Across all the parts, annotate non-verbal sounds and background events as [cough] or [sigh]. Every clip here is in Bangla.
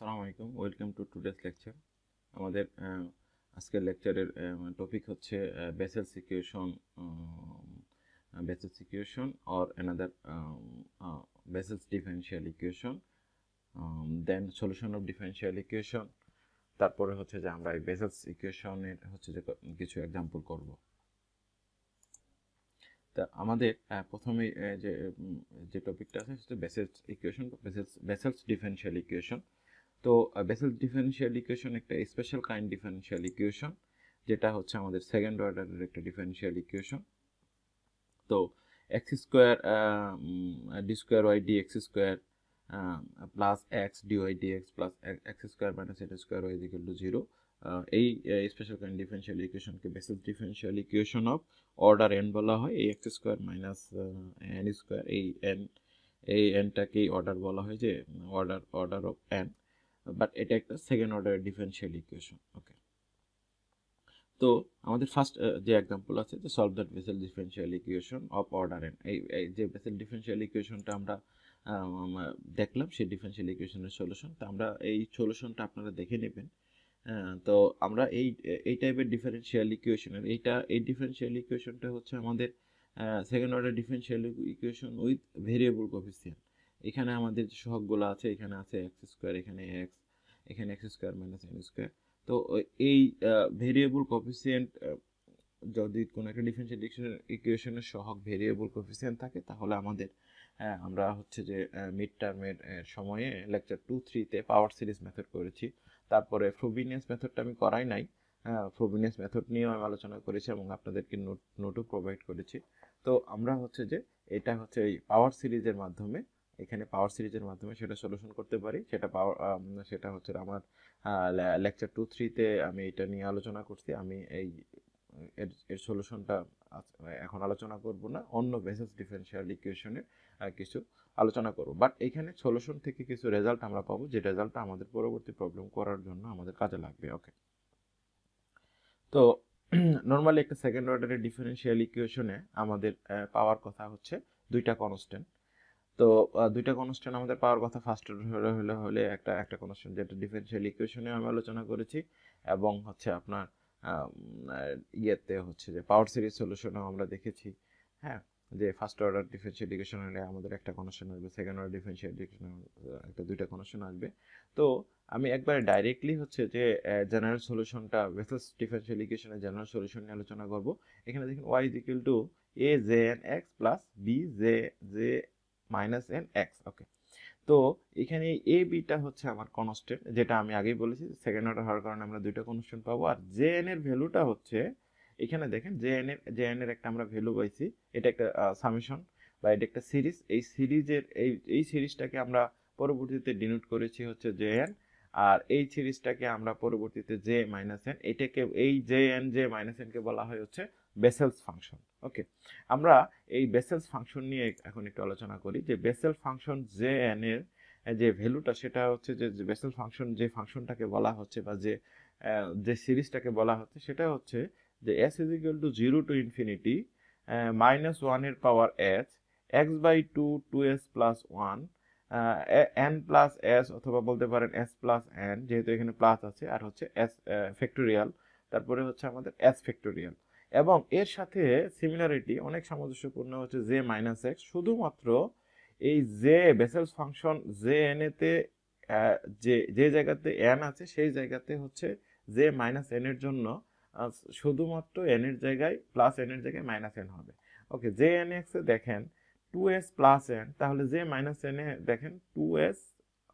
আসসালামু আলাইকুম ওয়েলকাম টু টুডেস লেকচার আমাদের আজকের লেকচারের টপিক হচ্ছে Bessel equation Bessel equation or another Bessel's differential equation then solution of differential equation তারপরে হচ্ছে যে আমরা এই বেসেলস ইকুয়েশনের হচ্ছে যে কিছু এক্সাম্পল করব তা আমাদের প্রথমে যে যে টপিকটা আছে সেটা বেসেলস ইকুয়েশন বা বেসেলস বেসেলস ডিফারেনশিয়াল ইকুয়েশন তো বেসেল ডিফারেনশিয়াল ইকুয়েশন একটা স্পেশাল কাইন্ড ডিফারেনশিয়াল ইকুয়েশন যেটা হচ্ছে আমাদের সেকেন্ড অর্ডারের একটা ডিফারেনশিয়াল ইকুয়েশন তো x square d square y d x square plus x d y d x plus x square minus এটা square y equal to zero এই স্পেশাল কাইন্ড ডিফারেনশিয়াল ইকুয়েশনকে Bessel differential equation of order n বলা হয় এই x square minus n square এই এন এই এনটাকেই অর্ডার বলা হয় যে order order of n but এটা একটা সেকেন্ড অর্ডারের ডিফারেনশিয়াল ইকুয়েশন ওকে তো আমাদের ফার্স্ট uh, যে এক্সাম্পল আছে যে solve that Bessel differential equation of order n এই যে ভেসেল ডিফারেনশিয়াল ইকুয়েশনটা আমরা um, um, দেখলাম সেই ডিফারেনশিয়াল ইকুয়েশনের সলিউশন তো আমরা এই সলিউশনটা আপনারা দেখে নেবেন তো আমরা এই এই টাইপের ডিফারেনশিয়াল ইকুয়েশনের এইটা এই ডিফারেনশিয়াল ইকুয়েশনটা হচ্ছে আমাদের second order differential equation with variable coefficient এখানে আমাদের যে সহগগুলো আছে এখানে আছে এক্স স্কোয়ার এখানে এক্স এখানে x square minus n square তো এই ভেরিয়েবল কফিসিয়েন্ট যদি কোনো একটা ডিফারেনশিয়াল ইকুয়েশনের সহগ ভেরিয়েবল কফিসিয়েন্ট থাকে তাহলে আমাদের আমরা হচ্ছে যে মিড টার্মের সময়ে লেকচার টু থ্রিতে পাওয়ার সিরিজ মেথড করেছি তারপরে ফ্রোবিনিয়াস মেথডটা আমি করাই নাই ফ্রোভিনিয়াস মেথড নিয়েও আমি আলোচনা করেছি এবং আপনাদেরকে নোট নোটও প্রোভাইড করেছি তো আমরা হচ্ছে যে এটা হচ্ছে এই পাওয়ার সিরিজের মাধ্যমে এখানে পাওয়ার সিরিজের মাধ্যমে সেটা সলিউশন করতে পারি সেটা পাওয়ার সেটা হচ্ছে আমার লেকচার টু থ্রিতে আমি এটা নিয়ে আলোচনা করছি আমি এই এর এর সলিউশনটা এখন আলোচনা করব না অন্য বেসিস ডিফারেনশিয়াল ইকুয়েশনের কিছু আলোচনা করব বাট এখানে সলিউশন থেকে কিছু রেজাল্ট আমরা পাবো যে রেজাল্টটা আমাদের পরবর্তী প্রবলেম করার জন্য আমাদের কাজে লাগবে ওকে তো নর্মালি একটা সেকেন্ড অর্ডারের ডিফারেনশিয়াল ইকুয়েশনে আমাদের পাওয়ার কথা হচ্ছে দুইটা কনস্ট্যান্ট তো দুইটা কনস্ট্যান্ট আমাদের পাওয়ার কথা ফার্স্ট হলে হলে হলে একটা একটা কনস্ট্যান্ট যেটা ডিফারেনশিয়াল ইকুয়েশনে আমি আলোচনা করেছি এবং হচ্ছে আপনার ইয়েতে হচ্ছে যে পাওয়ার সিরিজ সলিউশনও আমরা দেখেছি হ্যাঁ যে ফার্স্ট অর্ডার ডিফারেনশিয়াল ইকুয়েশন হলে আমাদের একটা কনস্ট্যান্ট আসবে সেকেন্ড অর্ডার ডিফারেনশিয়াল ইকুয়েশন একটা দুইটা কনস্ট্যান্ট আসবে তো আমি একবার ডাইরেক্টলি হচ্ছে যে জেনারেল সলিউশনটা ভেসেস ডিফারেনশিয়াল ইকুয়েশনের জেনারেল সলিউশন নিয়ে আলোচনা করব এখানে দেখুন y is equal to A J n x plus B J J minus n x okay তো এখানে এ বিটা হচ্ছে আমার কনস্ট্যান্ট যেটা আমি আগেই বলেছি সেকেন্ড অর্ডার হওয়ার কারণে আমরা দুইটা কনস্ট্যান্ট পাবো আর জে এন এর ভ্যালুটা হচ্ছে এখানে দেখেন জে এন এর জে এন এর একটা আমরা ভ্যালু পাইছি এটা একটা সামেশন বা এটা একটা সিরিজ এই সিরিজের এই এই সিরিজটাকে আমরা পরবর্তীতে ডিনোট করেছি হচ্ছে জে এন আর এই সিরিজটাকে আমরা পরবর্তীতে জে মাইনাস এন এটাকে এই জে এন জে মাইনাস এনকে বলা হয় হচ্ছে বেসেলস ফাংশন ওকে আমরা এই বেসেলস ফাংশন নিয়ে এখন একটু আলোচনা করি যে বেসেল ফাংশন জে এন এর যে ভ্যালুটা সেটা হচ্ছে যে বেসেল ফাংশন যে ফাংশনটাকে বলা হচ্ছে বা যে যে সিরিজটাকে বলা হচ্ছে সেটা হচ্ছে যে S is equal to zero to infinity minus ওয়ানের power s x by two two s plus one n plus s অথবা বলতে পারেন এস প্লাস এন যেহেতু এখানে প্লাস আছে আর হচ্ছে এস ফ্যাক্টোরিয়াল তারপরে হচ্ছে আমাদের এস ফ্যাক্টোরিয়াল এবং এর সাথে সিমিলারিটি অনেক সামঞ্জস্যপূর্ণ হচ্ছে জে মাইনাস এক্স শুধুমাত্র এই J Bessel's function J n এতে যে যে জায়গাতে এন আছে সেই জায়গাতে হচ্ছে জে মাইনাস এন এর জন্য শুধুমাত্র এন এর জায়গায় প্লাস এন এর জায়গায় মাইনাস এন হবে ওকে জে এন এক্সে দেখেন টু এস প্লাস এন তাহলে জে মাইনাস এন এ দেখেন টু এস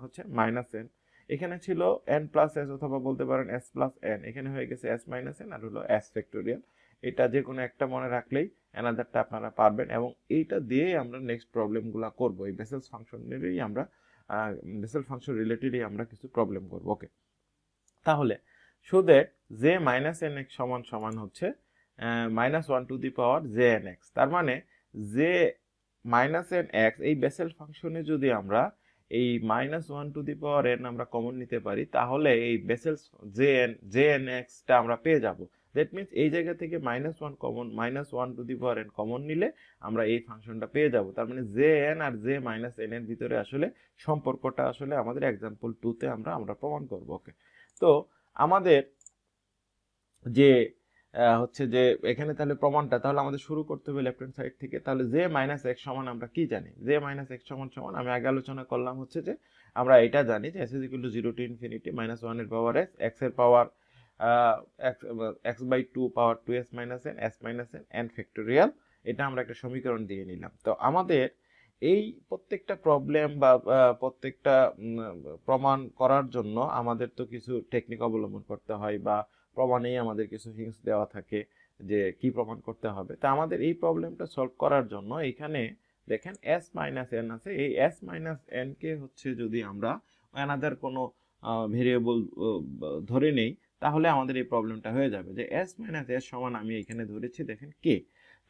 হচ্ছে মাইনাস এন এখানে ছিল এন প্লাস এস অথবা বলতে পারেন এস প্লাস এন এখানে হয়ে গেছে এস মাইনাস এন আর হলো এস ফ্যাক্টোরিয়াল এটা যে কোনো একটা মনে রাখলেই অ্যানাদারটা আপনারা পারবেন এবং এইটা দিয়েই আমরা নেক্সট প্রবলেমগুলো করব এই বেসেলস ফাংশনেরই আমরা বেসেল ফাংশন রিলেটেডই আমরা কিছু প্রবলেম করব ওকে তাহলে so that J minus n x সমান সমান হচ্ছে minus one to the power J n x তার মানে জে মাইনাস এন এক্স এই বেসেল ফাংশনে যদি আমরা এই minus one to the power n আমরা কমন নিতে পারি তাহলে এই Bessel's J n J n এক্সটা আমরা পেয়ে যাবো দ্যাট মিনস এই জায়গা থেকে minus one common minus one to the power n common নিলে আমরা এই ফাংশনটা পেয়ে যাব তার মানে জে এন আর জে মাইনাস এন এর ভিতরে আসলে সম্পর্কটা আসলে আমাদের এক্সাম্পল টুতে আমরা আমরা প্রমাণ করব ওকে তো আমাদের যে হচ্ছে যে এখানে তাহলে প্রমাণটা তাহলে আমাদের শুরু করতে হবে লেফট হ্যান্ড সাইড থেকে তাহলে জে মাইনাস এক সমান আমরা কি জানি জে মাইনাস এক সমান সমান আমি আগে আলোচনা করলাম হচ্ছে যে আমরা এটা জানি যে S is equal to zero to infinity minus ওয়ানের পাওয়ার এস এক্স এর power x by two power two s minus n s minus n and factorial এটা আমরা একটা সমীকরণ দিয়ে নিলাম তো আমাদের এই প্রত্যেকটা প্রবলেম বা প্রত্যেকটা প্রমাণ করার জন্য আমাদের তো কিছু টেকনিক অবলম্বন করতে হয় বা প্রমাণেই আমাদের কিছু হিংস দেওয়া থাকে যে কি প্রমাণ করতে হবে তা আমাদের এই প্রবলেমটা সলভ করার জন্য এখানে দেখেন এস মাইনাস এন আছে এই এস মাইনাস এনকে হচ্ছে যদি আমরা অ্যানাদার কোনো ভেরিয়েবল ধরে নেই তাহলে আমাদের এই প্রবলেমটা হয়ে যাবে যে এস মাইনাস এস সমান আমি এখানে ধরেছি দেখেন কে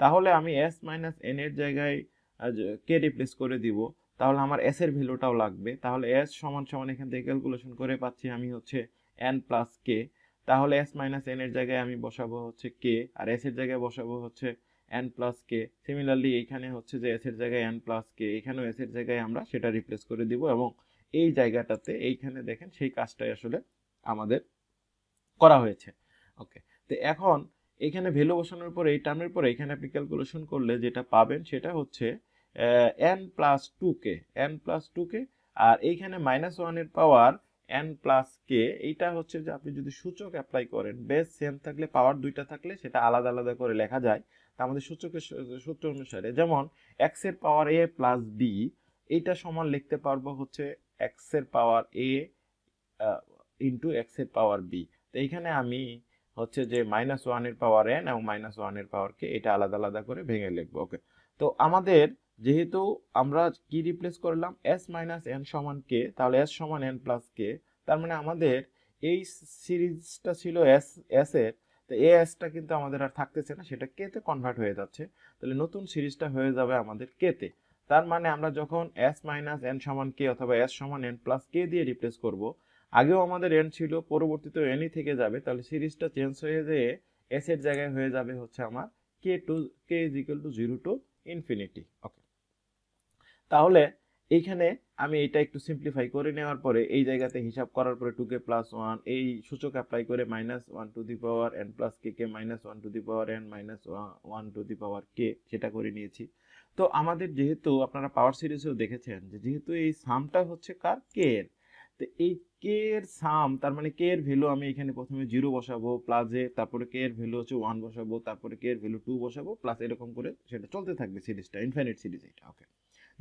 তাহলে আমি এস মাইনাস এন এর জায়গায় কে রিপ্লেস করে দিব তাহলে আমার এস এর ভ্যালুটাও লাগবে তাহলে এস সমান সমান এখান থেকে ক্যালকুলেশন করে পাচ্ছি আমি হচ্ছে এন প্লাস কে তাহলে এস মাইনাস এন এর জায়গায় আমি বসাবো হচ্ছে কে আর এস এর জায়গায় বসাবো হচ্ছে এন প্লাস কে সিমিলারলি এখানে হচ্ছে যে এস এর জায়গায় এন প্লাস কে এখানেও এস এর জায়গায় আমরা সেটা রিপ্লেস করে দিব এবং এই জায়গাটাতে এইখানে দেখেন সেই কাজটাই আসলে আমাদের করা হয়েছে ওকে তো এখন এখানে ভ্যালু বসানোর পরে এই টার্মের পরে এখানে আপনি ক্যালকুলেশন করলে যেটা পাবেন সেটা হচ্ছে n plus two k n plus two k আর এইখানে মাইনাস ওয়ানের পাওয়ার এন প্লাস কে এইটা হচ্ছে যে আপনি যদি সূচক অ্যাপ্লাই করেন বেস সেম থাকলে পাওয়ার দুইটা থাকলে সেটা আলাদা আলাদা করে লেখা যায় তা আমাদের সূচকের সূত্র অনুসারে যেমন এক্স এর পাওয়ার এ প্লাস বি এইটা সমান লিখতে পারবো হচ্ছে এক্স এর পাওয়ার এ ইন্টু এক্স এর পাওয়ার বি তো এইখানে আমি হচ্ছে যে মাইনাস ওয়ানের পাওয়ার এন এবং মাইনাস ওয়ানের পাওয়ারকে এটা আলাদা আলাদা করে ভেঙে লিখবো ওকে তো আমাদের যেহেতু আমরা কি রিপ্লেস করলাম এস মাইনাস এন সমান কে তাহলে এস সমান এন প্লাস কে তার মানে আমাদের এই সিরিজটা ছিল এস এস এর তো এ এসটা কিন্তু আমাদের আর থাকতেছে না সেটা কেতে কনভার্ট হয়ে যাচ্ছে তাহলে নতুন সিরিজটা হয়ে যাবে আমাদের কেতে তার মানে আমরা যখন এস মাইনাস এন সমান কে অথবা এস সমান এন প্লাস কে দিয়ে রিপ্লেস করবো আগেও আমাদের এন ছিল পরবর্তীতে এনই থেকে যাবে তাহলে সিরিজটা চেঞ্জ হয়ে যেয়ে এস এর জায়গায় হয়ে যাবে হচ্ছে আমার k two k is equal to zero to infinity okay তাহলে এইখানে আমি এটা একটু সিম্পলিফাই করে নেওয়ার পরে এই জায়গাতে হিসাব করার পরে টু কে প্লাস ওয়ান এই সূচক অ্যাপ্লাই করে minus one to the power n plus k k minus one to the power n minus one to the power k সেটা করে নিয়েছি তো আমাদের যেহেতু আপনারা পাওয়ার সিরিজেও দেখেছেন যে যেহেতু এই সামটা হচ্ছে কার কে এর তো এই কে এর সাম তার মানে কে এর ভ্যালু আমি এখানে প্রথমে জিরো বসাবো প্লাস এ তারপরে কে এর ভ্যালু হচ্ছে ওয়ান বসাবো তারপরে কে এর ভ্যালু টু বসাবো প্লাস এরকম করে সেটা চলতে থাকবে সিরিজটা ইনফাইনিট সিরিজ এটা ওকে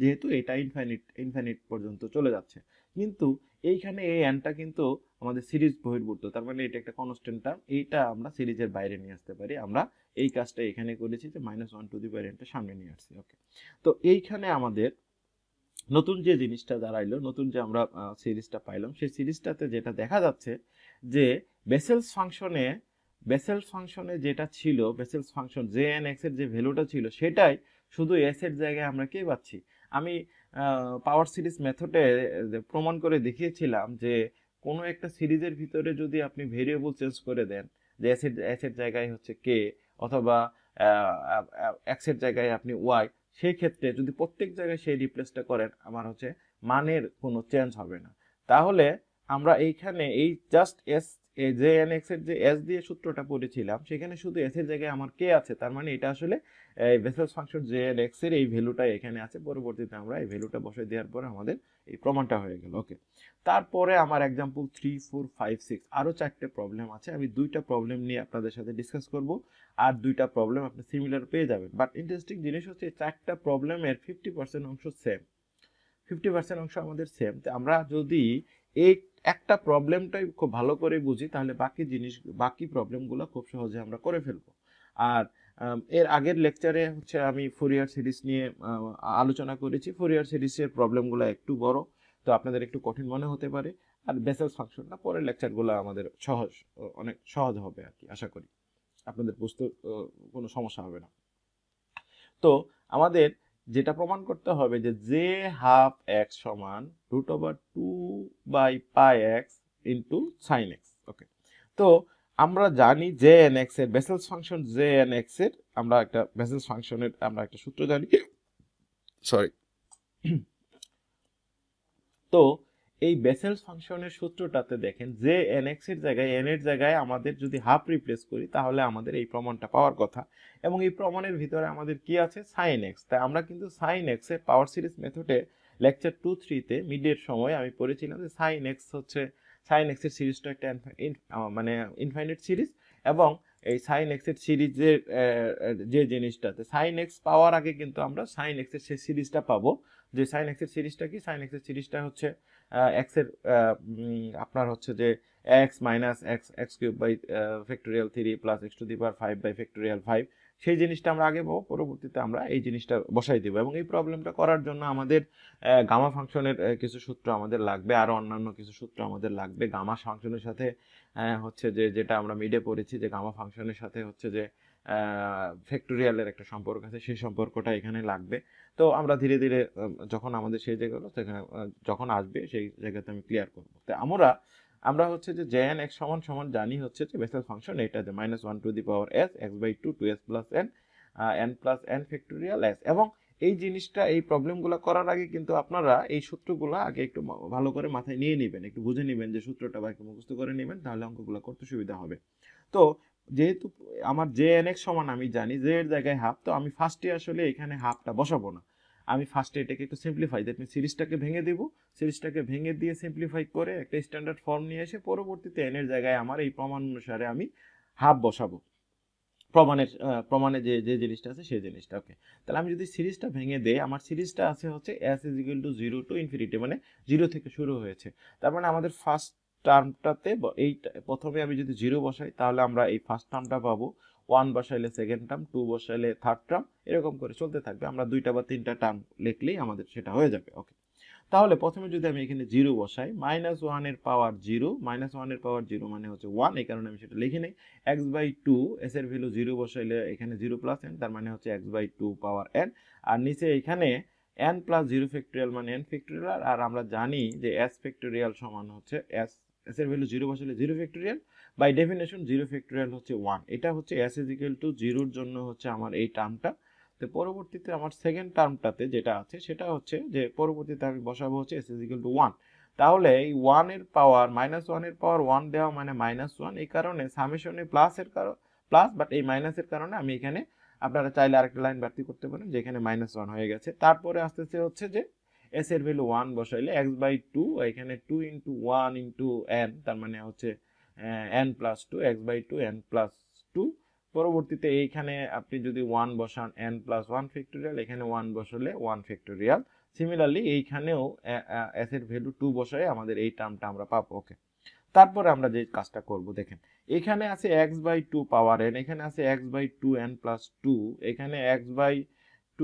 যেহেতু এটা ইনফাইনিট ইনফাইনিট পর্যন্ত চলে যাচ্ছে কিন্তু এইখানে এই অ্যানটা কিন্তু আমাদের সিরিজ বহির্ভূত তার মানে এটা একটা কনস্ট্যান্ট টার্ম এইটা আমরা সিরিজের বাইরে নিয়ে আসতে পারি আমরা এই কাজটা এখানে করেছি যে মাইনাস ওয়ান টু দি বাইরে সামনে নিয়ে আসছি ওকে তো এইখানে আমাদের নতুন যে জিনিসটা দাঁড়াইলো নতুন যে আমরা সিরিজটা পাইলাম সেই সিরিজটাতে যেটা দেখা যাচ্ছে যে বেসেলস ফাংশনে বেসেলস ফাংশনে যেটা ছিল Bessel's function J n x এর যে ভ্যালুটা ছিল সেটাই শুধু এস এর জায়গায় আমরা কে পাচ্ছি আমি পাওয়ার সিরিজ মেথডে প্রমাণ করে দেখিয়েছিলাম যে কোনো একটা সিরিজের ভিতরে যদি আপনি ভেরিয়েবল চেঞ্জ করে দেন যে অ্যাসের অ্যাসের জায়গায় হচ্ছে কে অথবা এক্সের জায়গায় আপনি ওয়াই সেই ক্ষেত্রে যদি প্রত্যেক জায়গায় সেই রিপ্লেসটা করেন আমার হচ্ছে মানের কোনো চেঞ্জ হবে না তাহলে আমরা এইখানে এই জাস্ট এস যে এন এক্স এর যে এস দিয়ে সূত্রটা পড়েছিলাম সেখানে শুধু এস এর জায়গায় আমার কে আছে তার মানে এটা আসলে Bessel's function J n x এর এই ভ্যালুটা এখানে আছে পরবর্তীতে আমরা এই ভ্যালুটা বসে দেওয়ার পরে আমাদের এই প্রমাণটা হয়ে গেল ওকে তারপরে আমার example three four five six আরও চারটে প্রবলেম আছে আমি দুইটা প্রবলেম নিয়ে আপনাদের সাথে ডিসকাস করব আর দুইটা প্রবলেম আপনি সিমিলার পেয়ে যাবেন বাট ইন্টারেস্টিং জিনিস হচ্ছে চারটা প্রবলেমের ফিফটি পার্সেন্ট অংশ সেম ফিফটি পার্সেন্ট অংশ আমাদের সেম আমরা যদি এই একটা প্রবলেমটাই খুব ভালো করে বুঝি তাহলে বাকি জিনিস বাকি প্রবলেমগুলো খুব সহজে আমরা করে ফেলবো আর এর আগের লেকচারে হচ্ছে আমি ইয়ার সিরিজ নিয়ে আলোচনা করেছি ইয়ার সিরিজের প্রবলেমগুলো একটু বড় তো আপনাদের একটু কঠিন মনে হতে পারে আর বেসেলস ফাংশনটা পরের লেকচারগুলো আমাদের সহজ অনেক সহজ হবে আর কি আশা করি আপনাদের বুঝতে কোনো সমস্যা হবে না তো আমাদের যেটা প্রমাণ করতে হবে যে জে হাফ এক্স সমান root over two by pi x into sine x okay তো আমরা জানি জে এন এক্স এর Bessel's function J n x এর আমরা একটা বেসেলস ফাংশনের আমরা একটা সূত্র জানি সরি [coughs] [coughs] তো এই বেসেলস ফাংশনের সূত্রটাতে দেখেন যে এন এক্স এর জায়গায় এন এর জায়গায় আমাদের যদি হাফ রিপ্লেস করি তাহলে আমাদের এই প্রমাণটা পাওয়ার কথা এবং এই প্রমাণের ভিতরে আমাদের কি আছে সাইন এক্স তাই আমরা কিন্তু সাইন এক্স এর পাওয়ার সিরিজ মেথডে লেকচার টু থ্রিতে মিডের সময় আমি পড়েছিলাম যে সাইন এক্স হচ্ছে সাইন এক্স এর সিরিজটা একটা মানে ইনফাইনাইট সিরিজ এবং এই সাইন এক্স এর সিরিজের যে জিনিসটাতে সাইন এক্স পাওয়ার আগে কিন্তু আমরা সাইন এক্স এর সেই সিরিজটা পাবো যে সাইন এক্স এর সিরিজটা কি সাইন এক্স এর সিরিজটা হচ্ছে এক্সের আপনার হচ্ছে যে x minus x x cube by factorial three plus x to the power five by factorial five সেই জিনিসটা আমরা আগে পাবো পরবর্তীতে আমরা এই জিনিসটা বসাই দেবো এবং এই প্রবলেমটা করার জন্য আমাদের গামা ফাংশনের কিছু সূত্র আমাদের লাগবে আরও অন্যান্য কিছু সূত্র আমাদের লাগবে গামা ফাংশনের সাথে হচ্ছে যে যেটা আমরা মিডে পড়েছি যে গামা ফাংশনের সাথে হচ্ছে যে ফ্যাক্টোরিয়ালের একটা সম্পর্ক আছে সেই সম্পর্কটা এখানে লাগবে তো আমরা ধীরে ধীরে যখন আমাদের সেই জায়গাগুলো সেখানে যখন আসবে সেই জায়গাতে আমি ক্লিয়ার করবো তো আমরা আমরা হচ্ছে যে জেএন এক্স সমান সমান জানি হচ্ছে যে বেসেল ফাংশন এটা যে minus one to the power s x by two two s plus n n plus n factorial s এবং এই জিনিসটা এই প্রবলেমগুলো করার আগে কিন্তু আপনারা এই সূত্রগুলো আগে একটু ভালো করে মাথায় নিয়ে নেবেন একটু বুঝে নেবেন যে সূত্রটা বা একটু মুখস্থ করে নেবেন তাহলে অঙ্কগুলো করতে সুবিধা হবে তো যেহেতু আমার জে এন এক্স সমান আমি জানি জে এর জায়গায় হাফ তো আমি ফার্স্টে আসলে এখানে হাফটা বসাবো না আমি ফার্স্টে এটাকে একটু সিম্পলিফাই দ্যাট মিন সিরিজটাকে ভেঙে দেব সিরিজটাকে ভেঙে দিয়ে সিম্পলিফাই করে একটা স্ট্যান্ডার্ড ফর্ম নিয়ে এসে পরবর্তীতে এন এর জায়গায় আমার এই প্রমাণ অনুসারে আমি হাফ বসাবো প্রমাণের প্রমাণে যে যে জিনিসটা আছে সেই জিনিসটা ওকে তাহলে আমি যদি সিরিজটা ভেঙে দেই আমার সিরিজটা আছে হচ্ছে s is equal to zero to infinity মানে জিরো থেকে শুরু হয়েছে তার মানে আমাদের ফার্স্ট টার্মটাতে এই প্রথমে আমি যদি জিরো বসাই তাহলে আমরা এই ফার্স্ট টার্মটা পাবো ওয়ান বসাইলে সেকেন্ড টার্ম টু বসাইলে থার্ড টার্ম এরকম করে চলতে থাকবে আমরা দুইটা বা তিনটা টার্ম লিখলেই আমাদের সেটা হয়ে যাবে ওকে তাহলে প্রথমে যদি আমি এখানে জিরো বসাই মাইনাস ওয়ানের পাওয়ার জিরো মাইনাস ওয়ানের পাওয়ার জিরো মানে হচ্ছে ওয়ান এই কারণে আমি সেটা লিখে নিই এক্স বাই টু এস এর ভ্যালু জিরো বসাইলে এখানে জিরো প্লাস এন তার মানে হচ্ছে x by two power n আর নিচে এখানে এন প্লাস জিরো ফ্যাক্টোরিয়াল মানে এন ফ্যাক্টোরিয়াল আর আমরা জানি যে এস ফ্যাক্টোরিয়াল সমান হচ্ছে এস এস এর ভ্যালু জিরো বসালে zero factorial by definition zero factorial হচ্ছে ওয়ান এটা হচ্ছে এস ইজ ইকুয়াল টু জিরোর জন্য হচ্ছে আমার এই টার্মটা তো পরবর্তীতে আমার সেকেন্ড টার্মটাতে যেটা আছে সেটা হচ্ছে যে পরবর্তীতে আমি বসাবো হচ্ছে এস ইজ টু ওয়ান তাহলে এই ওয়ানের পাওয়ার মাইনাস ওয়ানের পাওয়ার ওয়ান দেওয়া মানে মাইনাস ওয়ান এই কারণে সামেশনে প্লাসের কারণ প্লাস বাট এই মাইনাসের কারণে আমি এখানে আপনারা চাইলে আরেকটা লাইন বাড়তি করতে পারেন যেখানে মাইনাস ওয়ান হয়ে গেছে তারপরে আস্তে আস্তে হচ্ছে যে এস এর ভ্যালু ওয়ান বসাইলে এক্স বাই টু এখানে two into one into n তার মানে হচ্ছে n plus two x by two n plus two পরবর্তীতে এইখানে আপনি যদি ওয়ান বসান এন প্লাস ওয়ান ফ্যাক্টোরিয়াল এখানে ওয়ান বসালে ওয়ান ফ্যাক্টোরিয়াল সিমিলারলি এইখানেও এস এর ভ্যালু টু বসায় আমাদের এই টার্মটা আমরা পাবো ওকে তারপরে আমরা যে কাজটা করব দেখেন এখানে আছে x by two power n এখানে আছে x by two n plus two এখানে এক্স বাই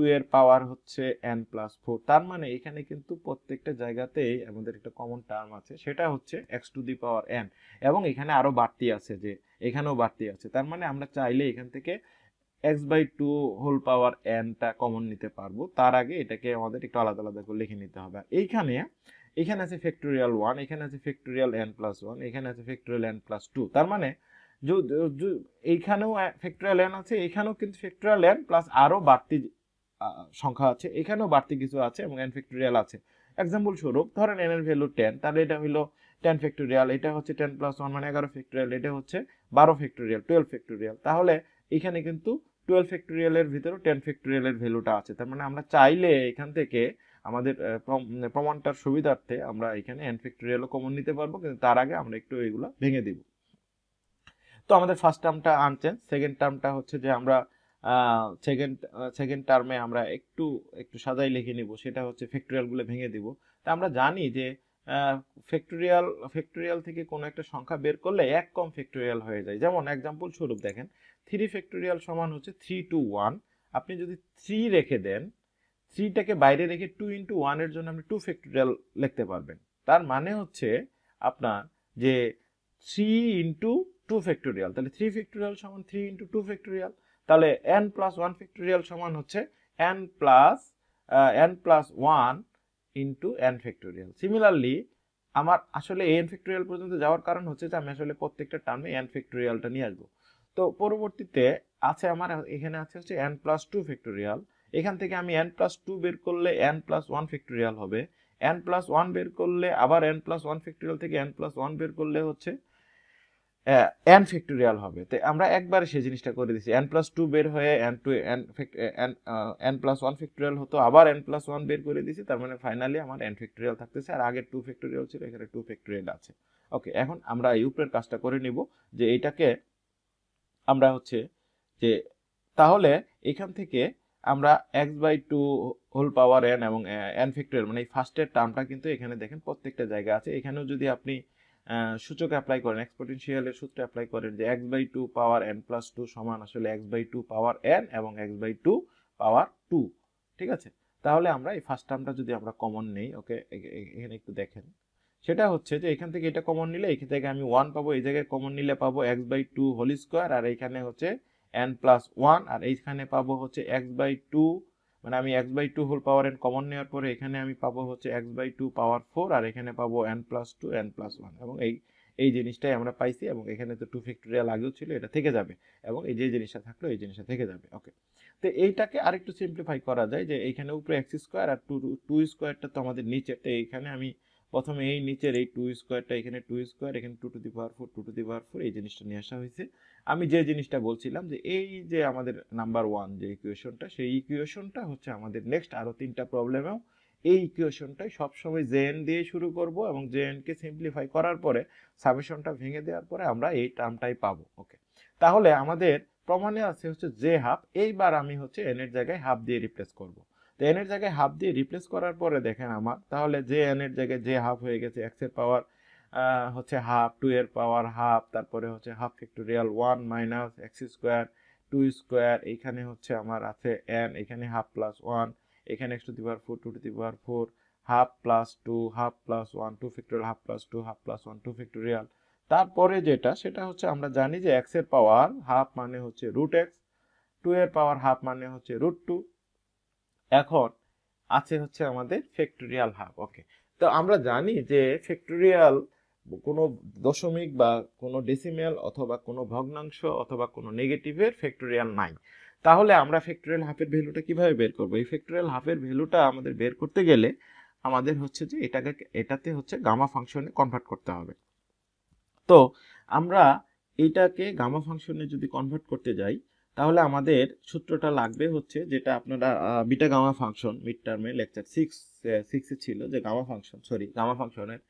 টু এর পাওয়ার হচ্ছে এন প্লাস ফোর তার মানে এখানে কিন্তু প্রত্যেকটা জায়গাতেই আমাদের একটা কমন টার্ম আছে সেটা হচ্ছে x to the power n এবং এখানে আরও বাড়তি আছে যে এখানেও বাড়তি আছে তার মানে আমরা চাইলে এখান থেকে x by two whole power এনটা কমন নিতে পারবো তার আগে এটাকে আমাদের একটু আলাদা আলাদা করে লিখে নিতে হবে এইখানে এখানে আছে ফ্যাক্টোরিয়াল ওয়ান এখানে আছে ফ্যাক্টোরিয়াল এন প্লাস ওয়ান এখানে আছে ফ্যাক্টোরিয়াল এন প্লাস টু তার মানে এইখানেও ফ্যাক্টোরিয়াল এন আছে এখানেও কিন্তু ফ্যাক্টোরিয়াল এন প্লাস আরও বাড়তি সংখ্যা আছে এখানেও বাড়তি কিছু আছে এবং এন ফ্যাক্টোরিয়াল আছে এক্সাম্পল স্বরূপ ধরেন এন এর ভ্যালু টেন তাহলে এটা হলো টেন ফ্যাক্টোরিয়াল এটা হচ্ছে টেন প্লাস ওয়ান মানে এগারো ফ্যাক্টোরিয়াল এটা হচ্ছে বারো ফ্যাক্টোরিয়াল টুয়েলভ ফ্যাক্টোরিয়াল তাহলে এখানে কিন্তু টুয়েলভ ফ্যাক্টোরিয়ালের ভিতরে টেন ফ্যাক্টোরিয়ালের ভ্যালুটা আছে তার মানে আমরা চাইলে এখান থেকে আমাদের প্রমাণটার সুবিধার্থে আমরা এখানে এন ফ্যাক্টোরিয়ালও কমন নিতে পারবো কিন্তু তার আগে আমরা একটু এগুলো ভেঙে দিব তো আমাদের ফার্স্ট টার্মটা আনচেঞ্জ সেকেন্ড টার্মটা হচ্ছে যে আমরা সেকেন্ড সেকেন্ড টার্মে আমরা একটু একটু সাজাই লিখে নিব সেটা হচ্ছে ফ্যাক্টোরিয়ালগুলো ভেঙে দিব তা আমরা জানি যে ফ্যাক্টোরিয়াল ফ্যাক্টোরিয়াল থেকে কোনো একটা সংখ্যা বের করলে এক কম ফ্যাক্টোরিয়াল হয়ে যায় যেমন এক্সাম্পল স্বরূপ দেখেন থ্রি ফ্যাক্টোরিয়াল সমান হচ্ছে থ্রি টু ওয়ান আপনি যদি থ্রি রেখে দেন থ্রিটাকে বাইরে রেখে টু ইন্টু ওয়ানের জন্য আপনি টু ফ্যাক্টোরিয়াল লিখতে পারবেন তার মানে হচ্ছে আপনার যে থ্রি ইন্টু টু ফ্যাক্টোরিয়াল তাহলে থ্রি ফ্যাক্টোরিয়াল সমান থ্রি ইন্টু টু ফ্যাক্টোরিয়াল তাহলে এন প্লাস ওয়ান ফ্যাক্টোরিয়াল সমান হচ্ছে n plus n plus one into n factorial similarly আমার আসলে এন ফ্যাক্টোরিয়াল পর্যন্ত যাওয়ার কারণ হচ্ছে যে আমি আসলে প্রত্যেকটা টার্মে এন ফ্যাক্টোরিয়ালটা নিয়ে আসবো তো পরবর্তীতে আছে আমার এখানে আছে হচ্ছে এন প্লাস টু ফ্যাক্টোরিয়াল এখান থেকে আমি এন প্লাস টু বের করলে এন প্লাস ওয়ান ফ্যাক্টোরিয়াল হবে এন প্লাস ওয়ান বের করলে আবার এন প্লাস ওয়ান ফ্যাক্টোরিয়াল থেকে এন প্লাস ওয়ান বের করলে হচ্ছে অ্যান ফ্যাক্টোরিয়াল হবে তো আমরা একবারে সেই জিনিসটা করে দিছি অ্যান প্লাস টু বের হয়ে n two n n plus one factorial হতো আবার এন প্লাস ওয়ান বের করে দিছি তার মানে ফাইনালি আমার এন ফ্যাক্টোরিয়াল থাকতেছে আর আগে টু ফ্যাক্টোরিয়াল ছিল এখানে টু ফ্যাক্টোরিয়াল আছে ওকে এখন আমরা এই কাজটা করে নিব যে এইটাকে আমরা হচ্ছে যে তাহলে এখান থেকে আমরা x by two whole power n এবং এন ফ্যাক্টোরিয়াল মানে এই ফার্স্টের টার্মটা কিন্তু এখানে দেখেন প্রত্যেকটা জায়গা আছে এখানেও যদি আপনি সূচক অ্যাপ্লাই করেন এক্সপোটেনশিয়ালের সূত্র অ্যাপ্লাই করেন যে x by two power n plus two সমান আসলে x by two power n এবং x by two power two ঠিক আছে তাহলে আমরা এই ফার্স্ট টার্মটা যদি আমরা কমন নেই ওকে এখানে একটু দেখেন সেটা হচ্ছে যে এখান থেকে এটা কমন নিলে এখান থেকে আমি ওয়ান পাবো এই জায়গায় কমন নিলে পাবো x by two whole square আর এইখানে হচ্ছে এন প্লাস ওয়ান আর এইখানে পাবো হচ্ছে এক্স বাই টু মানে আমি x by two whole power n common নেওয়ার পরে এখানে আমি পাবো হচ্ছে x by two power four আর এখানে পাবো n plus two n plus one এবং এই এই জিনিসটাই আমরা পাইছি এবং এখানে তো টু ফ্যাক্টোরিয়াল আগেও ছিল এটা থেকে যাবে এবং এই যে জিনিসটা থাকলো এই জিনিসটা থেকে যাবে ওকে তো এইটাকে আরেকটু সিম্পলিফাই করা যায় যে এইখানে উপরে এক্স স্কোয়ার আর টু টু স্কোয়ারটা তো আমাদের নিচে তো এইখানে আমি প্রথমে এই নিচের এই টু স্কোয়ারটা এখানে টু স্কোয়ার এখানে two to the power four two to the power four এই জিনিসটা নিয়ে আসা হয়েছে আমি যে জিনিসটা বলছিলাম যে এই যে আমাদের নাম্বার ওয়ান যে ইকুয়েশনটা সেই ইকুয়েশনটা হচ্ছে আমাদের নেক্সট আরও তিনটা প্রবলেমেও এই ইকুয়েশনটাই সবসময় জে এন দিয়ে শুরু করব এবং জে এনকে সিম্পলিফাই করার পরে সামেশনটা ভেঙে দেওয়ার পরে আমরা এই টার্মটাই পাবো ওকে তাহলে আমাদের প্রমাণে আছে হচ্ছে জে হাফ এইবার আমি হচ্ছে এন এর জায়গায় হাফ দিয়ে রিপ্লেস করবো তো এনের জায়গায় হাফ দিয়ে রিপ্লেস করার পরে দেখেন আমার তাহলে যে এনের জায়গায় যে হাফ হয়ে গেছে এক্সের পাওয়ার হচ্ছে হাফ টু এর পাওয়ার হাফ তারপরে হচ্ছে half factorial one minus x square two square এইখানে হচ্ছে আমার আছে এন এখানে হাফ প্লাস ওয়ান এখানে x to the power four two to the power four half plus two half plus one two factorial half plus two half plus one two factorial তারপরে যেটা সেটা হচ্ছে আমরা জানি যে এক্সের পাওয়ার হাফ মানে হচ্ছে রুট এক্স টু এর পাওয়ার হাফ মানে হচ্ছে রুট টু এখন আছে হচ্ছে আমাদের ফ্যাক্টোরিয়াল হাফ ওকে তো আমরা জানি যে ফ্যাক্টোরিয়াল কোনো দশমিক বা কোনো ডেসিমেল অথবা কোনো ভগ্নাংশ অথবা কোনো নেগেটিভের ফ্যাক্টোরিয়াল নাই তাহলে আমরা ফ্যাক্টোরিয়াল হাফের ভ্যালুটা কিভাবে বের করব এই ফ্যাক্টোরিয়াল হাফের ভ্যালুটা আমাদের বের করতে গেলে আমাদের হচ্ছে যে এটাকে এটাতে হচ্ছে গামা ফাংশনে কনভার্ট করতে হবে তো আমরা এটাকে গামা ফাংশনে যদি কনভার্ট করতে যাই তাহলে আমাদের সূত্রটা লাগবে হচ্ছে যেটা আপনারা বিটা গামা ফাংশন মিড টার্মে লেকচার সিক্স সিক্সে ছিল যে গামা ফাংশন সরি গামা ফাংশনের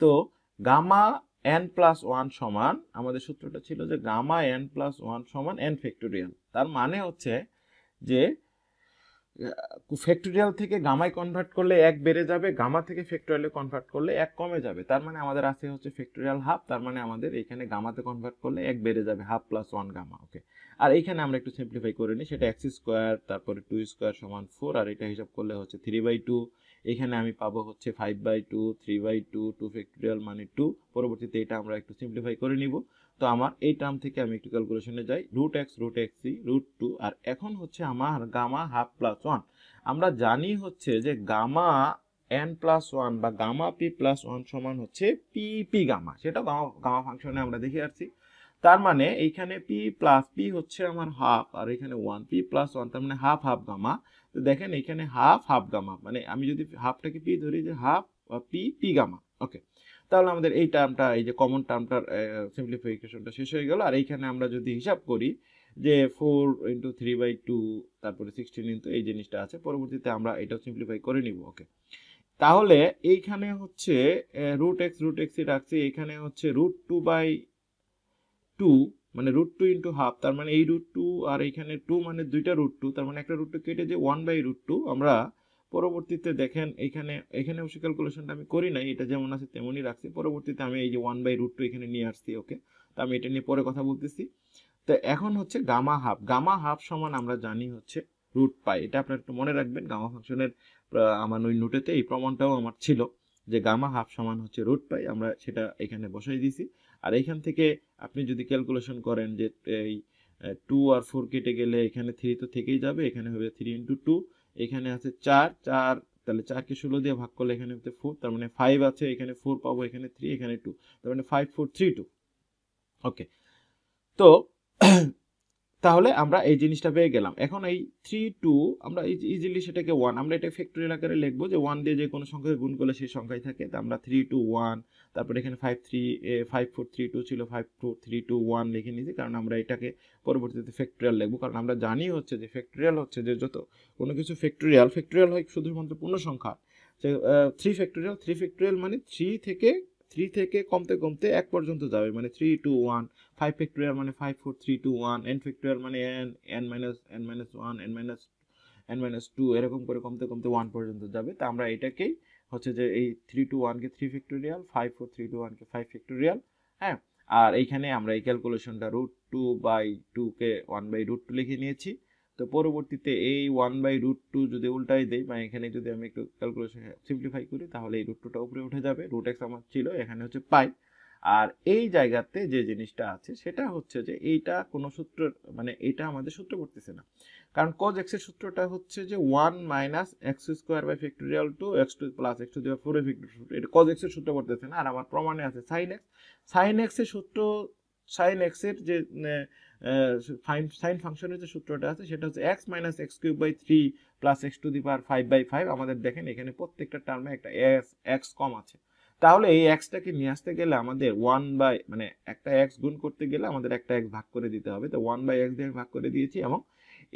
তো গামা এন প্লাস ওয়ান সমান আমাদের সূত্রটা ছিল যে গামা এন প্লাস ওয়ান সমান এন ফ্যাক্টোরিয়াল তার মানে হচ্ছে যে ফ্যাক্টোরিয়াল থেকে গামায় কনভার্ট করলে এক বেড়ে যাবে গামা থেকে ফ্যাক্টোরিয়ালে কনভার্ট করলে এক কমে যাবে তার মানে আমাদের আছে হচ্ছে ফ্যাক্টোরিয়াল হাফ তার মানে আমাদের এখানে গামাতে কনভার্ট করলে এক বেড়ে যাবে half plus one gamma okay আর এইখানে আমরা একটু সিম্পলিফাই করে নিই সেটা এক্স স্কোয়ার তারপরে টু স্কোয়ার সমান ফোর আর এটা হিসাব করলে হচ্ছে থ্রি বাই টু এখানে আমি পাবো হচ্ছে five by two three by two two factorial মানে টু পরবর্তীতে এটা আমরা একটু সিমপ্লিফাই করে নিব তো আমার এই টার্ম থেকে আমি একটু ক্যালকুলেশনে যাই রুট এক্স রুট এক্সি রুট টু আর এখন হচ্ছে আমার গামা হাফ প্লাস ওয়ান আমরা জানি হচ্ছে যে গামা এন প্লাস ওয়ান বা গামা পি প্লাস ওয়ান সমান হচ্ছে পি পি গামা সেটা গামা গামা ফাংশনে আমরা দেখে আসছি তার মানে এইখানে পি প্লাস পি হচ্ছে আমার হাফ আর এখানে ওয়ান পি প্লাস ওয়ান তার মানে হাফ হাফ গামা তো দেখেন এখানে হাফ হাফ গামা মানে আমি যদি হাফটাকে পি ধরি যে half p p gamma okay তাহলে আমাদের এই টার্মটা এই যে কমন টার্মটার সিম্পলিফিকেশনটা শেষ হয়ে গেল আর এইখানে আমরা যদি হিসাব করি যে four into three by two তারপরে সিক্সটিন ইন্টু এই জিনিসটা আছে পরবর্তীতে আমরা এটাও সিম্পলিফাই করে নিব ওকে তাহলে এইখানে হচ্ছে রুট এক্স রুট এক্সই রাখছি এখানে হচ্ছে রুট টু বাই টু মানে রুট টু ইন্টু হাফ তার মানে এই রুট টু আর এইখানে টু মানে দুইটা রুট টু তার মানে একটা রুট টু কেটে যে ওয়ান বাই রুট টু আমরা পরবর্তীতে দেখেন এখানে এখানে অবশ্যই ক্যালকুলেশনটা আমি করি নাই এটা যেমন আছে তেমনই রাখছি পরবর্তীতে আমি এই যে ওয়ান বাই রুট টু এখানে নিয়ে আসছি ওকে তো আমি এটা নিয়ে পরে কথা বলতেছি তো এখন হচ্ছে গামা হাফ গামা হাফ সমান আমরা জানি হচ্ছে রুট পাই এটা আপনার একটু মনে রাখবেন গামা ফাংশনের আমার ওই নোটেতে এই প্রমাণটাও আমার ছিল যে গামা হাফ সমান হচ্ছে রুট পাই আমরা সেটা এখানে বসাই দিয়েছি আর এইখান থেকে আপনি যদি ক্যালকুলেশন করেন যে এই টু আর ফোর কেটে গেলে এখানে থ্রি তো থেকেই যাবে এখানে হবে থ্রি ইন্টু টু এখানে আছে চার চার তাহলে চারকে ষোলো দিয়ে ভাগ করলে এখানে হচ্ছে ফোর তার মানে ফাইভ আছে এখানে ফোর পাবো এখানে থ্রি এখানে টু তার মানে five four three two okay তো [clears throat] তাহলে আমরা এই জিনিসটা পেয়ে গেলাম এখন এই থ্রি টু আমরা ইজিলি সেটাকে ওয়ান আমরা এটা ফ্যাক্টরি আকারে লিখবো যে ওয়ান দিয়ে যে কোনো সংখ্যায় গুণ করলে সেই সংখ্যাই থাকে তা আমরা থ্রি টু ওয়ান তারপর এখানে five three five four three two ছিল five two three two one লিখে নিয়েছি কারণ আমরা এটাকে পরবর্তীতে ফ্যাক্টোরিয়াল লিখবো কারণ আমরা জানি হচ্ছে যে ফ্যাক্টোরিয়াল হচ্ছে যে যত কোনো কিছু ফ্যাক্টোরিয়াল ফ্যাক্টোরিয়াল হয় শুধুমাত্র পূর্ণ সংখ্যা থ্রি ফ্যাক্টোরিয়াল থ্রি ফ্যাক্টোরিয়াল মানে থ্রি থেকে থ্রি থেকে কমতে কমতে এক পর্যন্ত যাবে মানে three two one five factorial মানে five four three two one n factorial মানে n n minus n minus one n minus n minus two এরকম করে কমতে কমতে ওয়ান পর্যন্ত যাবে তা আমরা এটাকেই হচ্ছে যে এই থ্রি টু ওয়ানকে three factorial five four three two ওয়ানকে ফাইভ ফ্যাক্টোরিয়াল হ্যাঁ আর এইখানে আমরা এই ক্যালকুলেশনটা রুট টু বাই টুকে ওয়ান বাই রুট টু লিখে নিয়েছি তো পরবর্তীতে এই ওয়ান বাই রুট টু যদি উল্টাই দেই বা মানে এখানে যদি আমি একটু ক্যালকুলেশন সিম্পলিফাই করি তাহলে এই রুট টুটা উপরে উঠে যাবে রুট এক্স আমার ছিল এখানে হচ্ছে পাই আর এই জায়গাতে যে জিনিসটা আছে সেটা হচ্ছে যে এইটা কোনো সূত্র মানে এটা আমাদের সূত্র পড়তেছে না কারণ কোজ এক্সের সূত্রটা হচ্ছে যে one minus x square by factorial two x two plus x two four factorial এটা কজ এক্সের সূত্র করতেছে না আর আমার প্রমাণে আছে সাইন এক্স সাইন এক্সের সূত্র সাইন এক্সের যে ফাইন সাইন ফাংশনের যে সূত্রটা আছে সেটা হচ্ছে x minus x cube by three plus x to the power five by five আমাদের দেখেন এখানে প্রত্যেকটা টার্মে একটা এক্স এক্স কম আছে তাহলে এই এক্সটাকে নিয়ে আসতে গেলে আমাদের ওয়ান বাই মানে একটা এক্স গুণ করতে গেলে আমাদের একটা এক্স ভাগ করে দিতে হবে তো ওয়ান বাই এক্স দিয়ে ভাগ করে দিয়েছি এবং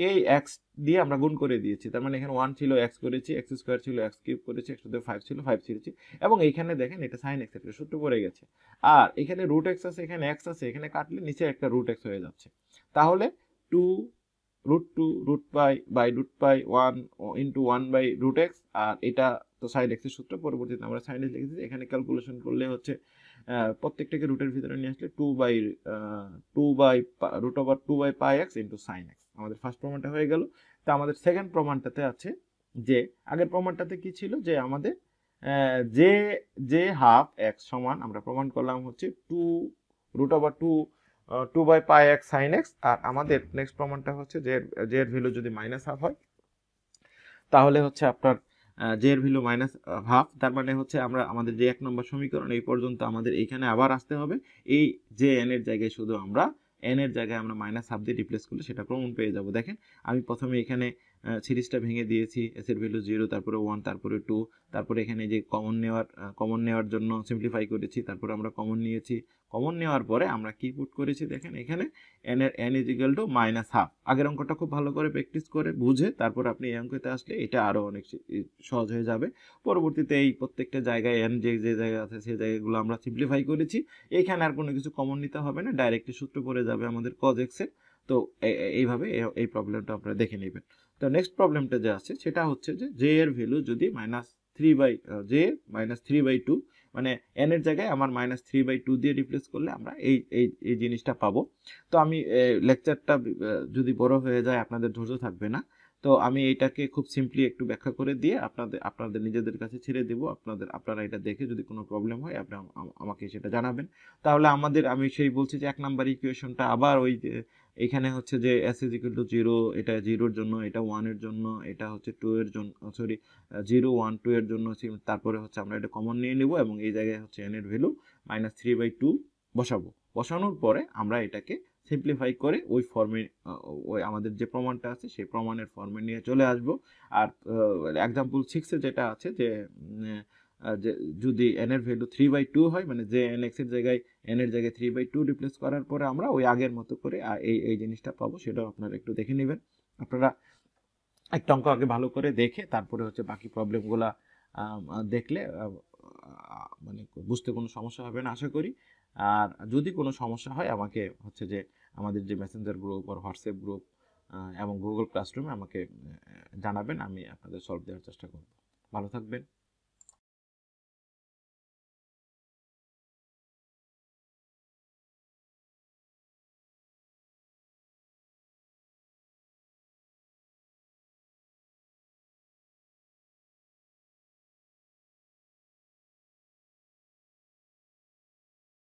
এই এক্স দিয়ে আমরা গুণ করে দিয়েছি তার মানে এখানে ওয়ান ছিল এক্স করেছি এক্স স্কোয়ার ছিল এক্স কিউব করেছি এক্স সাথে ফাইভ ছিল ফাইভ ছিঁড়েছি এবং এখানে দেখেন এটা সাইন এক্স একটা সূত্র পড়ে গেছে আর এখানে রুট এক্স আছে এখানে এক্স আছে এখানে কাটলে নিচে একটা রুট এক্স হয়ে যাচ্ছে তাহলে two root two root pi by root pi one into one by root x আর এটা তো সাইন এক্সের সূত্র পরবর্তীতে আমরা সাইন এক্স লিখেছি এখানে ক্যালকুলেশন করলে হচ্ছে প্রত্যেকটাকে রুটের ভিতরে নিয়ে আসলে two by two by root over two by pi x into sine x আমাদের ফার্স্ট প্রমাণটা হয়ে গেল তা আমাদের সেকেন্ড প্রমাণটাতে আছে যে আগের প্রমাণটাতে কি ছিল যে আমাদের যে যে হাফ এক্স সমান আমরা প্রমাণ করলাম হচ্ছে two root over two two by pi x sine x আর আমাদের নেক্সট প্রমাণটা হচ্ছে যে যে এর ভ্যালু যদি মাইনাস হাফ হয় তাহলে হচ্ছে আপনার যে এর ভ্যালু মাইনাস হাফ তার মানে হচ্ছে আমরা আমাদের যে এক নম্বর সমীকরণ এই পর্যন্ত আমাদের এইখানে আবার আসতে হবে এই যে এন এর জায়গায় শুধু আমরা এন এর জায়গায় আমরা মাইনাস হাফ দিয়ে রিপ্লেস করলে সেটা কমন পেয়ে যাব দেখেন আমি প্রথমে এখানে সিরিজটা ভেঙে দিয়েছি এস এর ভ্যালু জিরো তারপরে ওয়ান তারপরে টু তারপরে এখানে যে কমন নেওয়ার কমন নেওয়ার জন্য সিম্পলিফাই করেছি তারপরে আমরা কমন নিয়েছি কমন নেওয়ার পরে আমরা কি পুট করেছি দেখেন এখানে এন এর N is equal to minus half আগের অঙ্কটা খুব ভালো করে প্র্যাকটিস করে বুঝে তারপর আপনি এই অঙ্কতে আসলে এটা আরও অনেক সহজ হয়ে যাবে পরবর্তীতে এই প্রত্যেকটা জায়গায় এন যে যে জায়গা আছে সেই জায়গাগুলো আমরা সিম্পলিফাই করেছি এখানে আর কোনো কিছু কমন নিতে হবে না ডাইরেক্টলি সূত্র পড়ে যাবে আমাদের কজ এক্সের তো এইভাবে এই প্রবলেমটা আপনারা দেখে নেবেন তো নেক্সট প্রবলেমটা যে আছে সেটা হচ্ছে যে জে এর ভ্যালু যদি minus three by J minus three by two মানে এন এর জায়গায় আমার মাইনাস থ্রি বাই টু দিয়ে রিপ্লেস করলে আমরা এই এই এই জিনিসটা পাবো তো আমি লেকচারটা যদি বড় হয়ে যায় আপনাদের ধৈর্য থাকবে না তো আমি এটাকে খুব সিম্পলি একটু ব্যাখ্যা করে দিয়ে আপনাদের আপনাদের নিজেদের কাছে ছেড়ে দেব আপনাদের আপনারা এটা দেখে যদি কোনো প্রবলেম হয় আপনি আমাকে সেটা জানাবেন তাহলে আমাদের আমি সেই বলছি যে এক নাম্বার ইকুয়েশনটা আবার ওই এখানে হচ্ছে যে S is equal to zero এটা জিরোর জন্য এটা ওয়ানের জন্য এটা হচ্ছে টু এর জন্য সরি জিরো ওয়ান টু এর জন্য তারপরে হচ্ছে আমরা এটা কমন নিয়ে নেব এবং এই জায়গায় হচ্ছে এন এর value minus three by two বসাবো বসানোর পরে আমরা এটাকে সিম্পলিফাই করে ওই ফর্মে ওই আমাদের যে প্রমাণটা আছে সেই প্রমাণের ফর্মে নিয়ে চলে আসব আর এক্সাম্পল সিক্সে যেটা আছে যে যদি এন এর ভ্যালু থ্রি বাই টু হয় মানে যে এন এক্সের জায়গায় এন এর জায়গায় থ্রি বাই টু রিপ্লেস করার পরে আমরা ওই আগের মতো করে এই এই জিনিসটা পাবো সেটাও আপনারা একটু দেখে নেবেন আপনারা একটা অঙ্ক আগে ভালো করে দেখে তারপরে হচ্ছে বাকি প্রবলেমগুলা দেখলে মানে বুঝতে কোনো সমস্যা হবে না আশা করি আর যদি কোনো সমস্যা হয় আমাকে হচ্ছে যে আমাদের যে মেসেঞ্জার গ্রুপ আর হোয়াটসঅ্যাপ গ্রুপ এবং গুগল ক্লাসরুমে আমাকে জানাবেন আমি আপনাদের সলভ দেওয়ার চেষ্টা করব ভালো থাকবেন